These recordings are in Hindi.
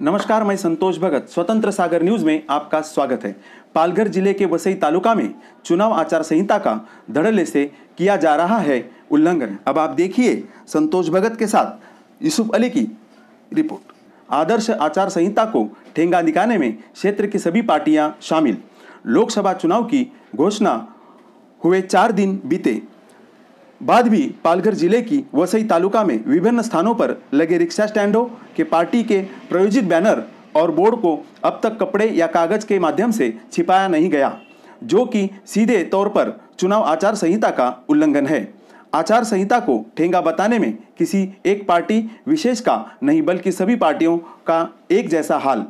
नमस्कार मैं संतोष भगत स्वतंत्र सागर न्यूज में आपका स्वागत है पालघर जिले के वसई तालुका में चुनाव आचार संहिता का धड़ल्ले से किया जा रहा है उल्लंघन अब आप देखिए संतोष भगत के साथ यूसुफ अली की रिपोर्ट आदर्श आचार संहिता को ठेंगा दिखाने में क्षेत्र की सभी पार्टियां शामिल लोकसभा चुनाव की घोषणा हुए चार दिन बीते बाद भी पालघर जिले की वसई तालुका में विभिन्न स्थानों पर लगे रिक्शा स्टैंडों के पार्टी के प्रयोजित बैनर और बोर्ड को अब तक कपड़े या कागज के माध्यम से छिपाया नहीं गया जो कि सीधे तौर पर चुनाव आचार संहिता का उल्लंघन है आचार संहिता को ठेंगा बताने में किसी एक पार्टी विशेष का नहीं बल्कि सभी पार्टियों का एक जैसा हाल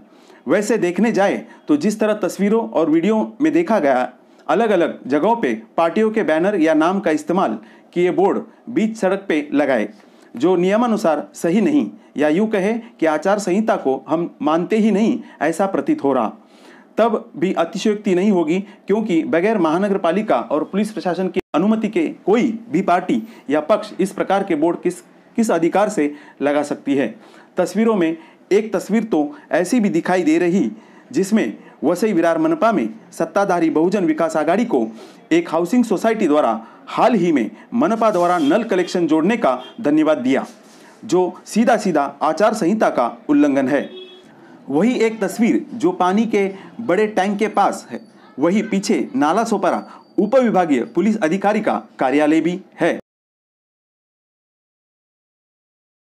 वैसे देखने जाए तो जिस तरह तस्वीरों और वीडियो में देखा गया अलग अलग जगहों पे पार्टियों के बैनर या नाम का इस्तेमाल किए बोर्ड बीच सड़क पे लगाए जो नियमानुसार सही नहीं या यूँ कहे कि आचार संहिता को हम मानते ही नहीं ऐसा प्रतीत हो रहा तब भी अतिशयोक्ति नहीं होगी क्योंकि बगैर महानगर पालिका और पुलिस प्रशासन की अनुमति के कोई भी पार्टी या पक्ष इस प्रकार के बोर्ड किस किस अधिकार से लगा सकती है तस्वीरों में एक तस्वीर तो ऐसी भी दिखाई दे रही जिसमें वसई विरार मनपा में सत्ताधारी बहुजन विकास आघाड़ी को एक हाउसिंग सोसाइटी द्वारा हाल ही में मनपा द्वारा नल कलेक्शन जोड़ने का धन्यवाद दिया जो सीधा सीधा आचार संहिता का उल्लंघन है वही एक तस्वीर जो पानी के बड़े टैंक के पास है वही पीछे नाला सोपारा विभागीय पुलिस अधिकारी का कार्यालय भी है